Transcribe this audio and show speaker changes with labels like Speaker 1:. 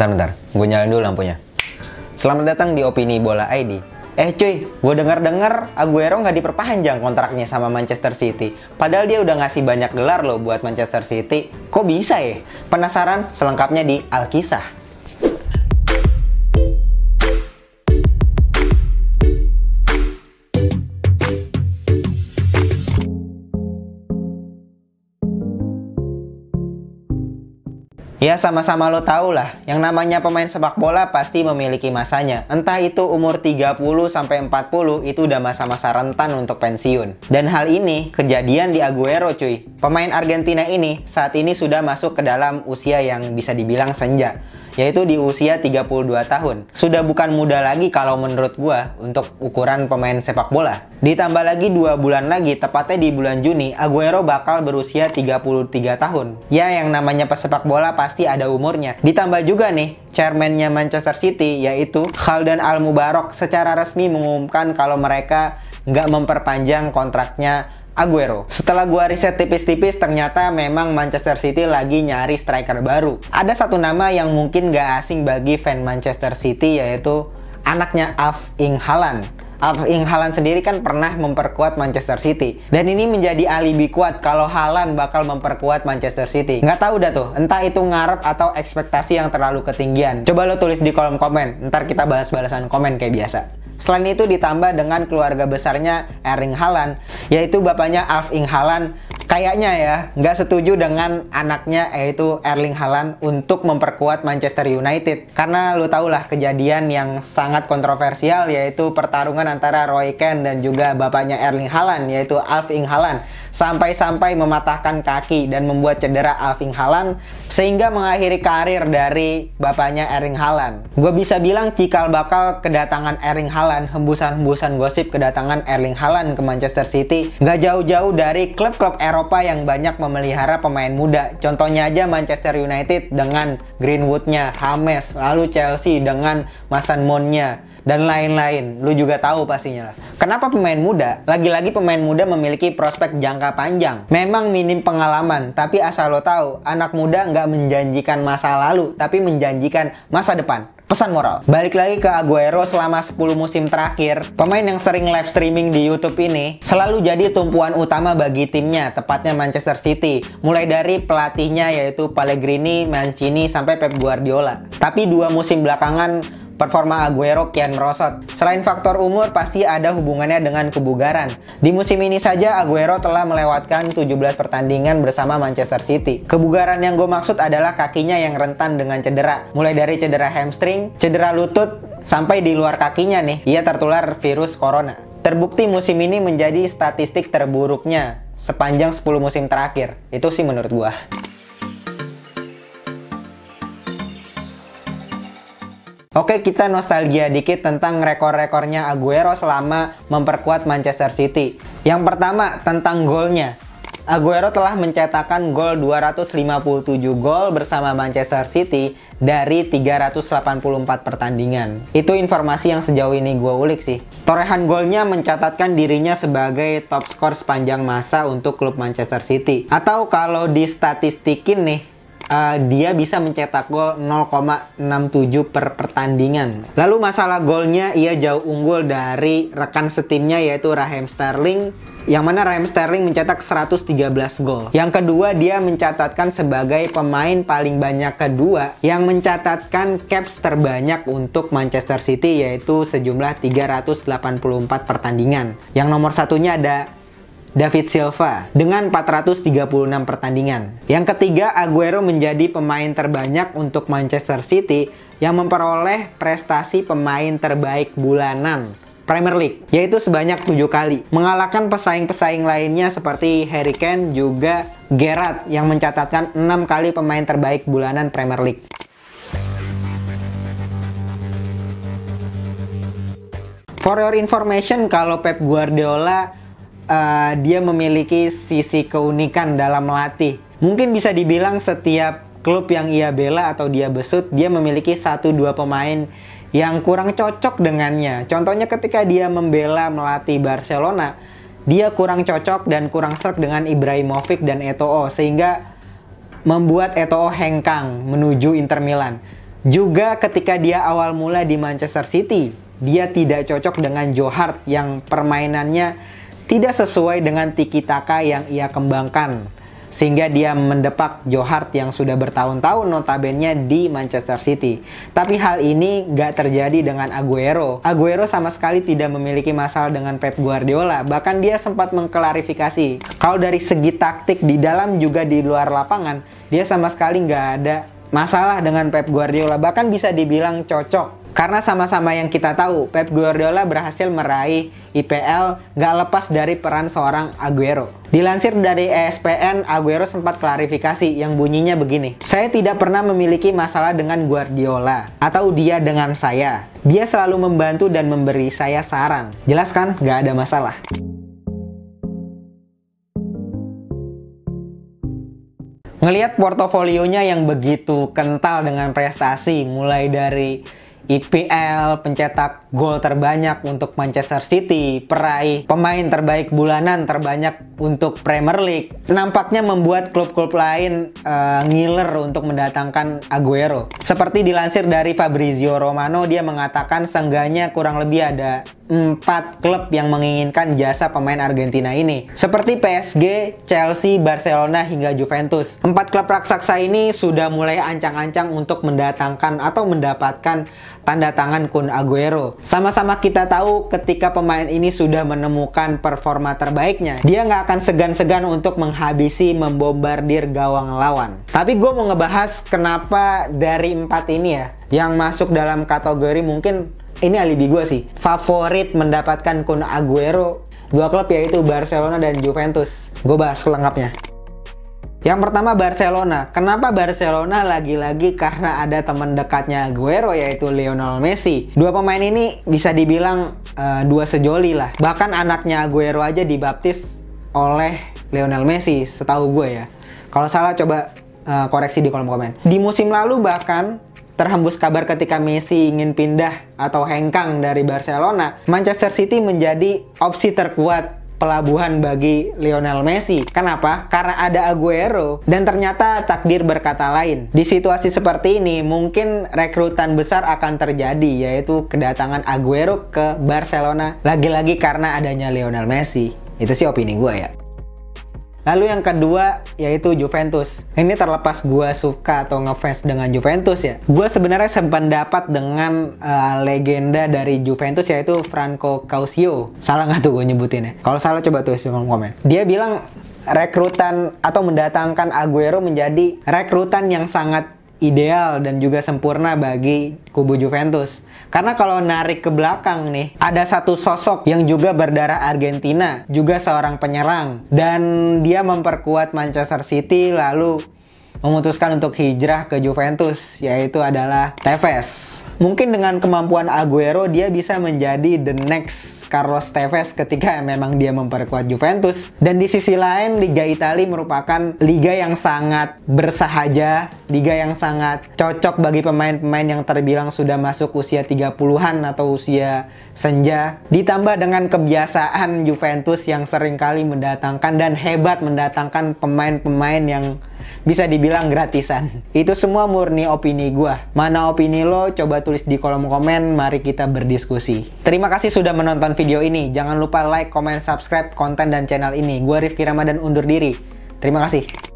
Speaker 1: Bentar, bentar. Gue nyalain dulu lampunya. Selamat datang di Opini Bola ID. Eh cuy, gue dengar-dengar Aguero nggak diperpanjang kontraknya sama Manchester City. Padahal dia udah ngasih banyak gelar loh buat Manchester City. Kok bisa ya? Penasaran? Selengkapnya di Alkisah. Ya sama-sama lo tau lah, yang namanya pemain sepak bola pasti memiliki masanya. Entah itu umur 30 sampai 40 itu udah masa-masa rentan untuk pensiun. Dan hal ini kejadian di Aguero cuy. Pemain Argentina ini saat ini sudah masuk ke dalam usia yang bisa dibilang senja yaitu di usia 32 tahun. Sudah bukan muda lagi kalau menurut gua untuk ukuran pemain sepak bola. Ditambah lagi dua bulan lagi, tepatnya di bulan Juni, Aguero bakal berusia 33 tahun. Ya, yang namanya pesepak bola pasti ada umurnya. Ditambah juga nih, chairmannya Manchester City, yaitu Khaldan Al-Mubarak secara resmi mengumumkan kalau mereka nggak memperpanjang kontraknya Aguero. Setelah gua riset tipis-tipis, ternyata memang Manchester City lagi nyari striker baru. Ada satu nama yang mungkin gak asing bagi fan Manchester City yaitu anaknya af Inghalan. Haaland. Inghalan sendiri kan pernah memperkuat Manchester City dan ini menjadi alibi kuat kalau Haaland bakal memperkuat Manchester City nggak tahu dah tuh entah itu ngarep atau ekspektasi yang terlalu ketinggian coba lo tulis di kolom komen ntar kita balas-balasan komen kayak biasa Selain itu ditambah dengan keluarga besarnya Erling Haaland, yaitu bapaknya Alf Ing Haaland kayaknya ya nggak setuju dengan anaknya yaitu Erling Haaland untuk memperkuat Manchester United karena lu tau lah kejadian yang sangat kontroversial yaitu pertarungan antara Roy Keane dan juga bapaknya Erling Haaland yaitu Alf Ing Haaland sampai-sampai mematahkan kaki dan membuat cedera Alvin Haaland sehingga mengakhiri karir dari bapaknya Erling Haaland. Gue bisa bilang cikal bakal kedatangan Erling Haaland, hembusan-hembusan gosip kedatangan Erling Haaland ke Manchester City gak jauh-jauh dari klub-klub Eropa yang banyak memelihara pemain muda. Contohnya aja Manchester United dengan Greenwoodnya, Hames, lalu Chelsea dengan Mason Mountnya dan lain-lain. Lu juga tahu pastinya lah. Kenapa pemain muda? Lagi-lagi pemain muda memiliki prospek jangka panjang. Memang minim pengalaman, tapi asal lo tahu, anak muda nggak menjanjikan masa lalu, tapi menjanjikan masa depan. Pesan moral. Balik lagi ke Aguero selama 10 musim terakhir, pemain yang sering live streaming di YouTube ini selalu jadi tumpuan utama bagi timnya, tepatnya Manchester City. Mulai dari pelatihnya yaitu Pellegrini, Mancini, sampai Pep Guardiola. Tapi dua musim belakangan performa Aguero kian merosot. Selain faktor umur, pasti ada hubungannya dengan kebugaran. Di musim ini saja, Aguero telah melewatkan 17 pertandingan bersama Manchester City. Kebugaran yang gue maksud adalah kakinya yang rentan dengan cedera. Mulai dari cedera hamstring, cedera lutut, sampai di luar kakinya nih, ia tertular virus corona. Terbukti musim ini menjadi statistik terburuknya sepanjang 10 musim terakhir. Itu sih menurut gue. Oke, kita nostalgia dikit tentang rekor-rekornya Aguero selama memperkuat Manchester City. Yang pertama, tentang golnya. Aguero telah mencetakkan gol 257 gol bersama Manchester City dari 384 pertandingan. Itu informasi yang sejauh ini gue ulik sih. Torehan golnya mencatatkan dirinya sebagai top skor sepanjang masa untuk klub Manchester City. Atau kalau di statistikin nih, uh, dia bisa mencetak gol 0,67 per pertandingan. Lalu masalah golnya ia jauh unggul dari rekan setimnya yaitu Raheem Sterling yang mana Raheem Sterling mencetak 113 gol. Yang kedua, dia mencatatkan sebagai pemain paling banyak kedua yang mencatatkan caps terbanyak untuk Manchester City yaitu sejumlah 384 pertandingan. Yang nomor satunya ada David Silva dengan 436 pertandingan. Yang ketiga, Aguero menjadi pemain terbanyak untuk Manchester City yang memperoleh prestasi pemain terbaik bulanan Premier League, yaitu sebanyak 7 kali. Mengalahkan pesaing-pesaing lainnya seperti Harry Kane juga Gerrard yang mencatatkan 6 kali pemain terbaik bulanan Premier League. For your information, kalau Pep Guardiola uh, dia memiliki sisi keunikan dalam melatih. Mungkin bisa dibilang setiap klub yang ia bela atau dia besut, dia memiliki satu dua pemain yang kurang cocok dengannya. Contohnya ketika dia membela melatih Barcelona, dia kurang cocok dan kurang serk dengan Ibrahimovic dan Eto'o sehingga membuat Eto'o hengkang menuju Inter Milan. Juga ketika dia awal mula di Manchester City, dia tidak cocok dengan Johart yang permainannya tidak sesuai dengan tiki taka yang ia kembangkan sehingga dia mendepak Johart yang sudah bertahun-tahun notabene di Manchester City. Tapi hal ini gak terjadi dengan Aguero. Aguero sama sekali tidak memiliki masalah dengan Pep Guardiola, bahkan dia sempat mengklarifikasi. Kalau dari segi taktik di dalam juga di luar lapangan, dia sama sekali gak ada masalah dengan Pep Guardiola, bahkan bisa dibilang cocok karena sama-sama yang kita tahu, Pep Guardiola berhasil meraih IPL gak lepas dari peran seorang Aguero. Dilansir dari ESPN, Aguero sempat klarifikasi yang bunyinya begini. Saya tidak pernah memiliki masalah dengan Guardiola atau dia dengan saya. Dia selalu membantu dan memberi saya saran. Jelas kan? gak ada masalah. Ngeliat portofolionya yang begitu kental dengan prestasi mulai dari IPL, pencetak gol terbanyak untuk Manchester City, peraih pemain terbaik bulanan terbanyak untuk Premier League. Nampaknya membuat klub-klub lain uh, ngiler untuk mendatangkan Aguero. Seperti dilansir dari Fabrizio Romano, dia mengatakan seenggaknya kurang lebih ada empat klub yang menginginkan jasa pemain Argentina ini. Seperti PSG, Chelsea, Barcelona, hingga Juventus. Empat klub raksasa ini sudah mulai ancang-ancang untuk mendatangkan atau mendapatkan tanda tangan Kun Aguero. Sama-sama kita tahu ketika pemain ini sudah menemukan performa terbaiknya, dia nggak akan segan-segan untuk menghabisi membombardir gawang lawan. Tapi gue mau ngebahas kenapa dari empat ini ya, yang masuk dalam kategori mungkin ini alibi gue sih, favorit mendapatkan Kun Aguero dua klub yaitu Barcelona dan Juventus. Gue bahas lengkapnya yang pertama Barcelona. Kenapa Barcelona lagi-lagi karena ada teman dekatnya Aguero yaitu Lionel Messi. Dua pemain ini bisa dibilang uh, dua sejoli lah. Bahkan anaknya Aguero aja dibaptis oleh Lionel Messi setahu gue ya. Kalau salah coba uh, koreksi di kolom komen. Di musim lalu bahkan terhembus kabar ketika Messi ingin pindah atau hengkang dari Barcelona, Manchester City menjadi opsi terkuat pelabuhan bagi Lionel Messi. Kenapa? Karena ada Aguero dan ternyata takdir berkata lain. Di situasi seperti ini mungkin rekrutan besar akan terjadi yaitu kedatangan Aguero ke Barcelona lagi-lagi karena adanya Lionel Messi. Itu sih opini gue ya. Lalu yang kedua yaitu Juventus. Ini terlepas gue suka atau ngefans dengan Juventus ya. Gue sebenarnya sempat sependapat dengan uh, legenda dari Juventus yaitu Franco Causio. Salah nggak tuh gue nyebutin ya? Kalau salah coba tulis di komen. Dia bilang rekrutan atau mendatangkan Aguero menjadi rekrutan yang sangat ideal dan juga sempurna bagi kubu Juventus. Karena kalau narik ke belakang nih, ada satu sosok yang juga berdarah Argentina, juga seorang penyerang dan dia memperkuat Manchester City lalu memutuskan untuk hijrah ke Juventus, yaitu adalah Tevez. Mungkin dengan kemampuan Aguero, dia bisa menjadi the next Carlos Tevez ketika memang dia memperkuat Juventus. Dan di sisi lain, Liga Italia merupakan liga yang sangat bersahaja, liga yang sangat cocok bagi pemain-pemain yang terbilang sudah masuk usia 30-an atau usia senja. Ditambah dengan kebiasaan Juventus yang seringkali mendatangkan dan hebat mendatangkan pemain-pemain yang bisa dibilang gratisan. Itu semua murni opini gue. Mana opini lo? Coba tulis di kolom komen, mari kita berdiskusi. Terima kasih sudah menonton video ini. Jangan lupa like, comment, subscribe konten dan channel ini. Gue Rifki Ramadan undur diri. Terima kasih.